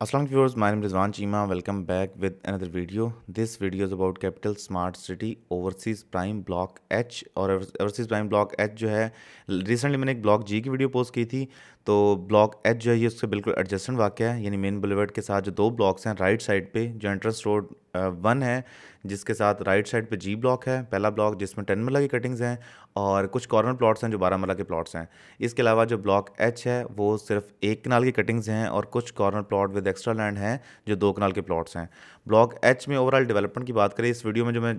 Aslam viewers माइनम Rizwan Cheema welcome back with another video this video is about Capital Smart City Overseas Prime block H और Overseas Prime block H जो है recently मैंने एक block जी की video post की थी तो ब्लॉक एच जो है ये उसके बिल्कुल एडजस्टेंट वाक़ है यानी मेन बुलेवर्ड के साथ जो दो ब्लॉक्स हैं राइट साइड पे जो एंट्रेंस रोड वन है जिसके साथ राइट साइड पे जी ब्लॉक है पहला ब्लॉक जिसमें टेन मरला की कटिंग्स हैं और कुछ कॉर्नर प्लॉट्स हैं जो बारह मरला के प्लॉट्स हैं इसके अलावा जो ब्लॉक एच है वो सिर्फ एक कनाल की कटिंग्स हैं और कुछ corner plot with extra land हैं जो दो कनाल के प्लॉट्स हैं ब्लॉक एच में ओवरऑल डेवलपमेंट की बात करें इस वीडियो में जो मैं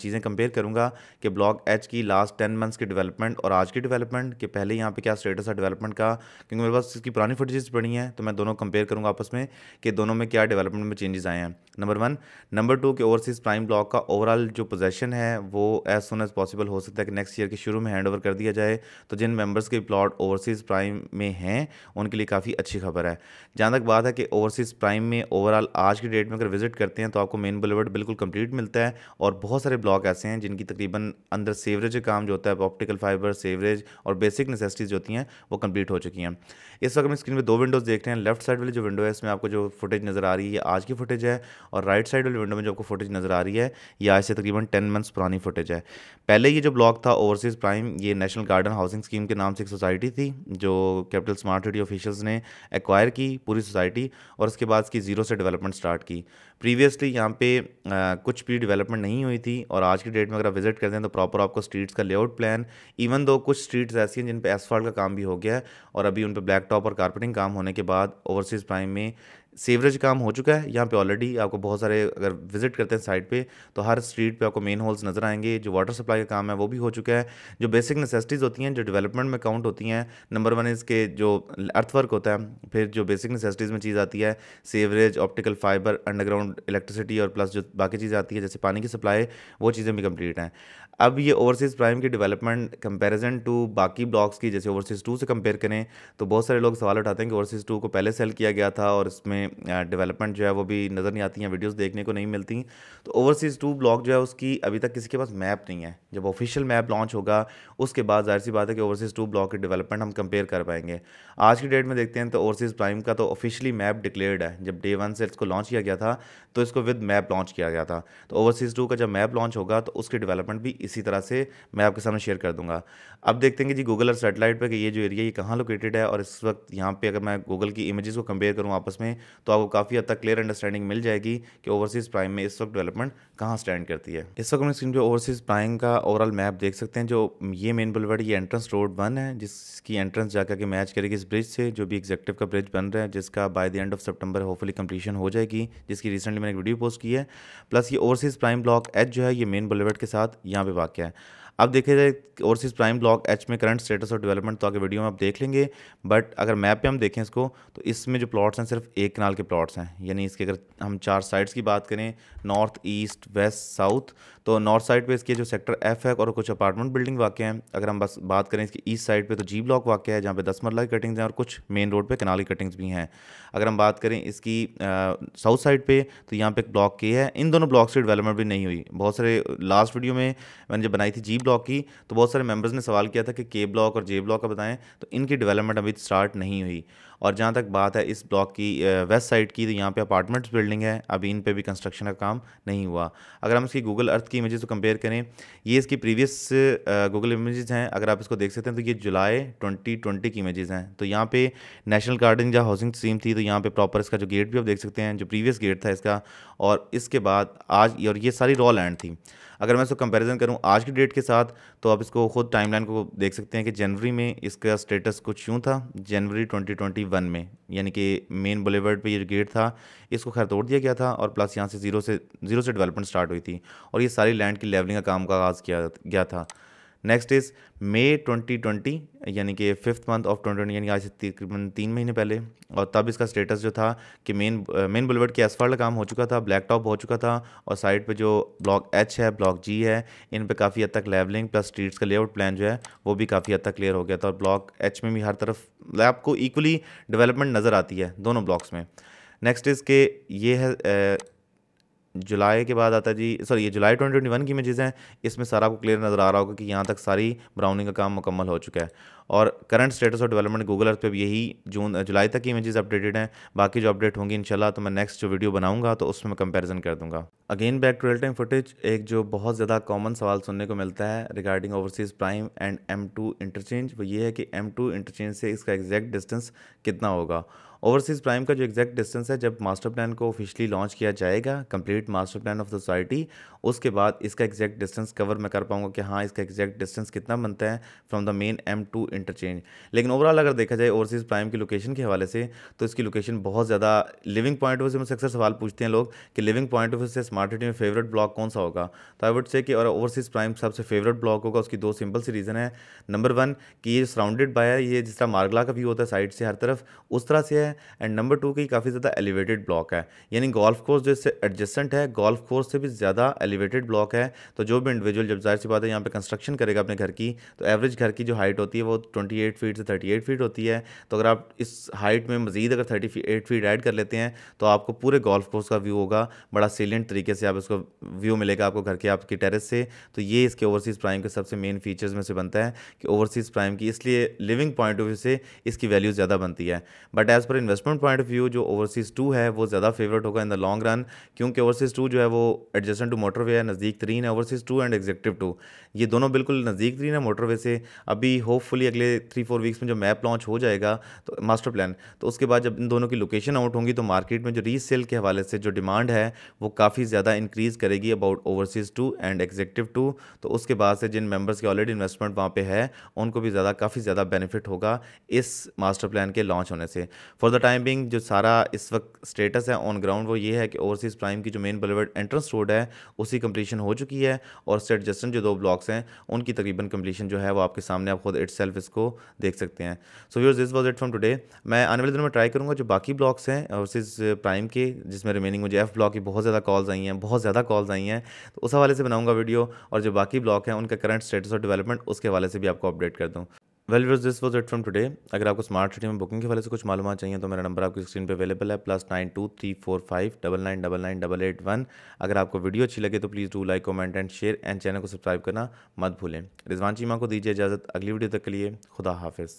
चीज़ें कंपेयर करूँगा कि ब्लॉक एच की लास्ट टेन मंथ्स की डेवलपमेंट और आज की डेवलपमेंट के पहले यहाँ पे क्या स्टेटस है डेवलपमेंट का क्योंकि मेरे पास इसकी पुरानी फुटेज पड़ी हैं तो मैं दोनों कंपेयर करूँगा आपस में कि दोनों में क्या डेवलपमेंट में चेंजेस आए हैं नंबर वन नंबर टू के ओवरसीज़ प्राइम ब्लॉक का ओवरऑल जो पोजेशन है वो एज सुन एज पॉसिबल हो सकता है कि नेक्स्ट ईयर के शुरू में हैंड ओवर कर दिया जाए तो जिन मेम्बर्स के प्लॉट ओवरसीज़ प्राइम में हैं उनके लिए काफ़ी अच्छी खबर है जहाँ तक बात है कि ओवरसीज़ प्राइम में ओवरऑल आज की डेट में अगर विजिट कर करते हैं तो आपको मेन बुलेवर्ड बिल्कुल कंप्लीट मिलता है और बहुत सारे ब्लॉक ऐसे हैं जिनकी तकरीबन अंदर सेवरेज काम जो होता है ऑप्टिकल फाइबर सेवरेज और बेसिक नेसेसिटीज़ होती हैं वो कंप्लीट हो चुकी हैं इस वक्त हम स्क्रीन पर दो विंडोज़ देख रहे हैं लेफ्ट साइड वाली जो विंडो है इसमें आपको जो फुटेज नज़र आ रही है आज की फुटेज है और राइट साइड वाली विंडो में जो आपको फुटेज नज़र आ रही है ये आज से तकरीबन टेन मंथ्स पुरानी फुटेज है पहले ये जो ब्लॉक था ओवरसीज़ प्राइम ये नेशनल गार्डन हाउसिंग स्कीम के नाम से एक सोसाइटी थी जो कैपिटल स्मार्ट सिटी ऑफिशियल्स ने एक्वायर की पूरी सोसाइटी और उसके बाद इसकी ज़ीरो से डेवलपमेंट स्टार्ट की प्रीवियस प्रीवियसली यहाँ पे आ, कुछ भी डेवलपमेंट नहीं हुई थी और आज की डेट में अगर आप विजिट करते हैं तो प्रॉपर आपको स्ट्रीट्स का लेआउट प्लान इवन दो कुछ स्ट्रीट्स ऐसी हैं जिन पर एसफॉल्ट का काम भी हो गया है और अभी उन पर ब्लैक टॉप और कारपेटिंग काम होने के बाद ओवरसीज़ प्राइम में सीवरेज काम हो चुका है यहाँ पे ऑलरेडी आपको बहुत सारे अगर विजिट करते हैं साइट पे तो हर स्ट्रीट पे आपको मेन होल्स नज़र आएंगे जो वाटर सप्लाई का काम है वो भी हो चुका है जो बेसिक नेसेसिटीज़ होती हैं जो डेवलपमेंट में काउंट होती हैं नंबर वन इसके जो अर्थवर्क होता है फिर जो बेसिक नेसेसिटीज़ में चीज़ आती है sewerage optical fibre underground electricity और प्लस जो बाकी चीज़ें आती है जैसे पानी की सप्लाई वो चीज़ें भी कम्प्लीट हैं अब ये ओवरसीज़ प्राइम की डेवलपमेंट कंपैरिजन टू बाकी ब्लॉक्स की जैसे ओवरसीज़ टू से कंपेयर करें तो बहुत सारे लोग सवाल उठाते हैं कि ओवरसीज़ टू को पहले सेल किया गया था और इसमें में डेवलपमेंट जो है वो भी नज़र नहीं आती हैं वीडियोस देखने को नहीं मिलती तो ओवरसीज़ टू ब्लॉक जो है उसकी अभी तक किसी के पास मैप नहीं है जब ऑफिशियल मैप लॉन्च होगा उसके बाद जाहिर सी बात है कि ओवरसीज़ टू ब्लॉक की डेवलपमेंट हम कंपेयर कर पाएंगे आज की डेट में देखते हैं तो ओवरसीज़ प्राइम का तो ऑफिशियली मैप डिक्लेयर्ड है जब डे वन से इसको लॉन्च किया गया था तो इसको विद मैप लॉन्च किया गया था तो ओवरसीज़ टू का जब मैप लॉन्च होगा तो उसकी डेवलपमेंट भी इसी तरह से मैं आपके सामने शेयर कर दूंगा अब देखते हैं कि जी गूगल और सेटेलाइट पर कि ये जो एरिया ये कहाँ लोकेटेड है और इस वक्त यहाँ पर अगर मैं गूगल की इमेज़ को कंपेयर करूँ आपस में तो आपको काफ़ी हद तक क्लियर अंडरस्टैंडिंग मिल जाएगी कि ओवरसीज़ प्राइम में इस वक्त डेवलपमेंट कहाँ स्टैंड करती है इस वक्त हम स्क्रीन पर ओवरसीज़ प्राइम का ओवरऑल मैप देख सकते हैं जो ये मेन बुलवर्ड ये एंट्रेंस रोड वन है जिसकी एंट्रेंस जाकर के मैच करेगी इस ब्रिज से जो भी एग्जेक्टिव का ब्रिज बन रहा है जिसका by the end of September hopefully completion हो जाएगी जिसकी रिसेंटली मैंने एक वीडियो पोस्ट की है प्लस ये ओवरसीज़ प्राइम ब्लॉक एच जो है ये मेन बुलवर्ड के साथ यहाँ पे वाक्य है अब देखे जाए ओवरसीज प्राइम ब्लॉक एच में करंट स्टेटस और डेवलपमेंट तो आगे वीडियो में आप देख लेंगे बट अगर मैप पे हम देखें इसको तो इसमें जो प्लॉट्स हैं सिर्फ एक कनाल के प्लॉट्स हैं यानी इसके अगर हम चार साइड्स की बात करें नॉर्थ ईस्ट वेस्ट साउथ तो नॉर्थ साइड पे इसके जो सेक्टर एफ है और कुछ अपार्टमेंट बिल्डिंग वाक़ हैं अगर हम बस बात करें इसकी ईस्ट साइड पर तो जी ब्लॉक वाक़ है जहाँ पर दस मरला की कटिंग्स हैं और कुछ मेन रोड पर कनाल की कटिंग्स भी हैं अगर हम बात करें इसकी साउथ साइड पर तो यहाँ पर एक ब्लॉक के है इन दोनों ब्लॉक से डेवलपमेंट भी नहीं हुई बहुत सारे लास्ट वीडियो में मैंने जब बनाई थी जी ब्लॉक ब्लॉक की तो बहुत सारे मेंबर्स ने सवाल किया था कि के ब्लॉक और जे ब्लॉक का बताएं तो इनकी डेवलपमेंट अभी स्टार्ट नहीं हुई और जहाँ तक बात है इस ब्लॉक की वेस्ट साइड की तो यहाँ पे अपार्टमेंट्स बिल्डिंग है अभी इन पे भी कंस्ट्रक्शन का काम नहीं हुआ अगर हम इसकी गूगल अर्थ की इमेजेस को कंपेयर करें ये इसकी प्रीवियस गूगल इमेजेस हैं अगर आप इसको देख सकते हैं तो ये जुलाई ट्वेंटी ट्वेंटी की इमेजेस हैं तो यहाँ पे नेशनल गार्डन जहाँ हाउसिंग स्कीम थी तो यहाँ पे प्रॉपर इसका जो गेट भी आप देख सकते हैं जो प्रीवियस गेट था इसका और इसके बाद आज और ये सारी रॉ लैंड थी अगर मैं इसको कंपैरिजन करूँ आज की डेट के साथ तो आप इसको खुद टाइमलाइन को देख सकते हैं कि जनवरी में इसका स्टेटस कुछ यूँ था जनवरी ट्वेंटी वन में यानी कि मेन बुलेवर्ड पे ये गेट था इसको खैर तोड़ दिया गया था और प्लस यहाँ से जीरो से जीरो से डेवलपमेंट स्टार्ट हुई थी और ये सारी लैंड की लेवलिंग का काम का आगाज़ किया गया था नेक्स्ट इज मे 2020 यानी कि फिफ्थ मंथ ऑफ 2020 यानी आज से तकरीबन तीन महीने पहले और तब इसका स्टेटस जो था कि मेन मेन बुलवर्ड के एसफर्ट काम हो चुका था ब्लैक टॉप हो चुका था और साइड पे जो ब्लॉक एच है ब्लॉक जी है इन पे काफ़ी हद तक लेवलिंग प्लस स्ट्रीट्स का लेआउट प्लान जो है वो भी काफ़ी हद तक क्लियर हो गया था और ब्लॉक एच में भी हर तरफ मतलब आपको इक्वली डेवलपमेंट नज़र आती है दोनों ब्लॉक्स में नेक्स्ट इज़ के ये है जुलाई के बाद आता है जी सॉरी ये जुलाई ट्वेंटी ट्वेंटी वन की इमेजेस हैं इसमें सारा आपको क्लियर नज़र आ रहा होगा कि यहाँ तक सारी ब्राउनिंग का काम मुकम्मल हो चुका है और करंट स्टेटस और डेवलपमेंट गूगल अर्थ पे भी यही जून जुलाई uh, तक की इमेजेस अपडेटेड हैं बाकी जो अपडेट होंगी इंशाल्लाह तो मैं नेक्स्ट जो वीडियो बनाऊंगा तो उसमें कंपेरिजन कंपैरिजन कर दूंगा again back to real time footage एक जो बहुत ज़्यादा कॉमन सवाल सुनने को मिलता है regarding Overseas Prime and M two interchange वो ये है कि एम टू इंटरचेंज से इसका एग्जैक्ट डिस्टेंस कितना होगा ओवरसीज़ प्राइम का जो एग्जैक्ट डिस्टेंस है जब मास्टर प्लान को ऑफिशियली लॉन्च किया जाएगा complete master plan of society उसके बाद इसका एग्जैक्ट डिस्टेंस कवर मैं कर पाऊंगा कि हाँ इसका एग्जैक्ट डिस्टेंस कितना बनता है from the main M two interchange लेकिन ओवरऑल अगर देखा जाए ओवरसीज़ प्राइम की लोकेशन के हवाले से तो इसकी लोकेशन बहुत ज़्यादा लिविंग पॉइंट ऑफ व्यू से अक्सर सवाल पूछते हैं लोग कि लिविंग पॉइंट ऑफ व्यू से स्मार्ट सिटी में फेवरेट ब्लॉक कौन सा होगा तो आई वुड से कि और ओवरसीज़ प्राइम सबसे फेवरेट ब्लॉक होगा उसकी दो सिंपल सी रीज़न है नंबर वन कि ये सराउंडेड बाय है ये जिस तरह मार्गला का व्यू होता है साइड से हर तरफ उस तरह से है एंड नंबर टू की काफ़ी ज़्यादा एलिवेटेड ब्लॉक है यानी गोल्फ कोर्स जो इससे एडजस्टेंट है गोल्फ कोर्स से भी ज़्यादा एलिवेटेड ब्लॉक है तो जो भी इंडिविजुअल जब जाहिर सी बात है यहाँ पे कंस्ट्रक्शन करेगा अपने घर की तो एवरेज घर की जो हाइट होती है वो ट्वेंटी एट फीट से थर्टी एट फीट होती है तो अगर आप इस हाइट में मज़ीद अगर थर्टी एट फीट ऐड कर लेते हैं तो आपको पूरे गोल्फ कोर्स का व्यू होगा बड़ा सीलेंट तरीके से आप इसको व्यू मिलेगा आपको घर के आपकी टेरेस से तो ये इसके ओवरसीज़ प्राइम के सबसे मेन फीचर्स में से बनता है कि ओवरसीज़ प्राइम की इसलिए लिविंग पॉइंट ऑफ व्यू से इसकी वैल्यू ज़्यादा बनती है but as per investment point of view जो ओवरसीज़ टू है वो ज़्यादा फेवरेट होगा इन द लॉन्ग रन क्योंकि ओवरसीज़ टू जो है वो एडजस्टेंट टू मोटरवे है नज़दीक तरीन है Overseas two and executive two ये दोनों बिल्कुल नज़दीक तरीन है मोटरवे से अभी होपफुली अगले अगले थ्री फोर वीक्स में जब मैप लॉन्च हो जाएगा तो मास्टर प्लान तो उसके बाद जब इन दोनों की लोकेशन आउट होंगी तो मार्केट में जो रीसेल के हवाले से जो डिमांड है वो काफ़ी ज़्यादा इंक्रीज़ करेगी about Overseas two and executive two तो उसके बाद से जिन मेम्बर्स के ऑलरेडी इन्वेस्टमेंट वहाँ पर है उनको भी ज़्यादा काफ़ी ज़्यादा बेनिफिट होगा इस मास्टर प्लान के लॉन्च होने से फॉर द टाइम बिंग जो सारा इस वक्त स्टेटस है ऑन ग्राउंड वो ये है कि ओवरसीज़ प्राइम की जो मेन बलवर्ड एंट्रेंस रोड है उसी कंप्लीशन हो चुकी है और सेट जस्टन जो दो ब्लॉक्स हैं उनकी तकरीबन कंप्लीशन जो है वो आपके सामने आप खुद इट्स इसको देख सकते हैं so viewers this was it from today मैं आने वाले दिनों में ट्राई करूँगा जो बाकी ब्लॉक्स हैं वर्सेज प्राइम के जिसमें रिमेनिंग मुझे एफ ब्लॉक की बहुत ज़्यादा कॉल्स आई हैं बहुत ज़्यादा कॉल्स आई हैं तो उस हवाले से बनाऊँगा वीडियो और जो बाकी ब्लॉक हैं उनका करंट स्टेटस और डेवलपमेंट उसके हवाले से भी आपको अपडेट कर दूँ well viewers this was it from today अगर आपको स्मार्ट सिटी में बुकिंग के वाले से कुछ मालूम चाहिए तो मेरा नंबर आपकी स्क्रीन पे अवेलेबल है plus nine two three four five double nine double nine double eight one अगर आपको वीडियो अच्छी लगे तो please do like comment and share and channel को सब्सक्राइब करना मत भूलें रिजवान चीमा को दीजिए इजाज़त अगली वीडियो तक के लिए खुदा हाफिज़